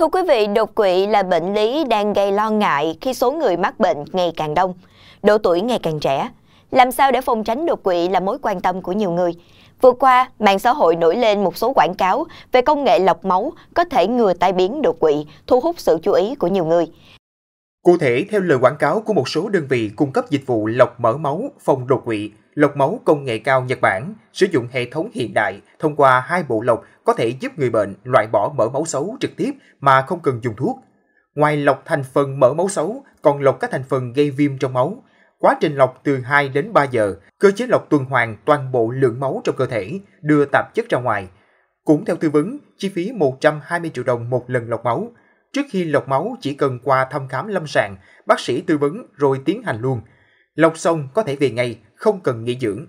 Thưa quý vị, đột quỵ là bệnh lý đang gây lo ngại khi số người mắc bệnh ngày càng đông, độ tuổi ngày càng trẻ. Làm sao để phòng tránh đột quỵ là mối quan tâm của nhiều người. Vừa qua, mạng xã hội nổi lên một số quảng cáo về công nghệ lọc máu có thể ngừa tai biến đột quỵ, thu hút sự chú ý của nhiều người. Cụ thể, theo lời quảng cáo của một số đơn vị cung cấp dịch vụ lọc mỡ máu, phòng đột quỵ, lọc máu công nghệ cao Nhật Bản, sử dụng hệ thống hiện đại thông qua hai bộ lọc có thể giúp người bệnh loại bỏ mỡ máu xấu trực tiếp mà không cần dùng thuốc. Ngoài lọc thành phần mỡ máu xấu, còn lọc các thành phần gây viêm trong máu. Quá trình lọc từ 2 đến 3 giờ, cơ chế lọc tuần hoàn toàn bộ lượng máu trong cơ thể, đưa tạp chất ra ngoài. Cũng theo tư vấn, chi phí 120 triệu đồng một lần lọc máu, Trước khi lọc máu chỉ cần qua thăm khám lâm sàng, bác sĩ tư vấn rồi tiến hành luôn. Lọc xong có thể về ngay, không cần nghỉ dưỡng.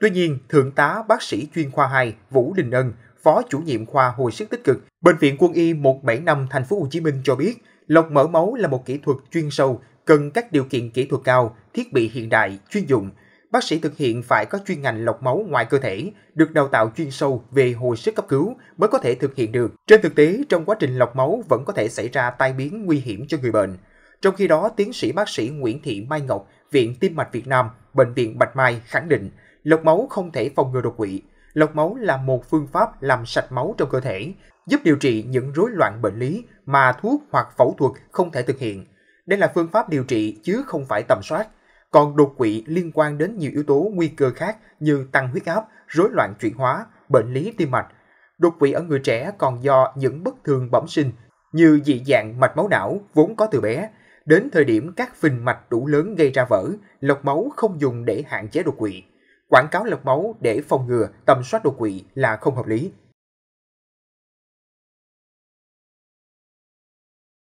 Tuy nhiên, Thượng tá bác sĩ chuyên khoa 2 Vũ Đình Ân, Phó chủ nhiệm khoa hồi sức tích cực, Bệnh viện Quân y 175 thành phố Hồ Chí Minh cho biết, lọc mỡ máu là một kỹ thuật chuyên sâu, cần các điều kiện kỹ thuật cao, thiết bị hiện đại, chuyên dụng – bác sĩ thực hiện phải có chuyên ngành lọc máu ngoài cơ thể, được đào tạo chuyên sâu về hồi sức cấp cứu mới có thể thực hiện được. Trên thực tế, trong quá trình lọc máu vẫn có thể xảy ra tai biến nguy hiểm cho người bệnh. Trong khi đó, tiến sĩ bác sĩ Nguyễn Thị Mai Ngọc, Viện Tim mạch Việt Nam, Bệnh viện Bạch Mai khẳng định, lọc máu không thể phòng ngừa đột quỵ. Lọc máu là một phương pháp làm sạch máu trong cơ thể, giúp điều trị những rối loạn bệnh lý mà thuốc hoặc phẫu thuật không thể thực hiện. Đây là phương pháp điều trị chứ không phải tầm soát. Còn đột quỵ liên quan đến nhiều yếu tố nguy cơ khác như tăng huyết áp, rối loạn chuyển hóa, bệnh lý tim mạch. Đột quỵ ở người trẻ còn do những bất thường bẩm sinh như dị dạng mạch máu não vốn có từ bé, đến thời điểm các phình mạch đủ lớn gây ra vỡ, lọc máu không dùng để hạn chế đột quỵ. Quảng cáo lọc máu để phòng ngừa tầm soát đột quỵ là không hợp lý.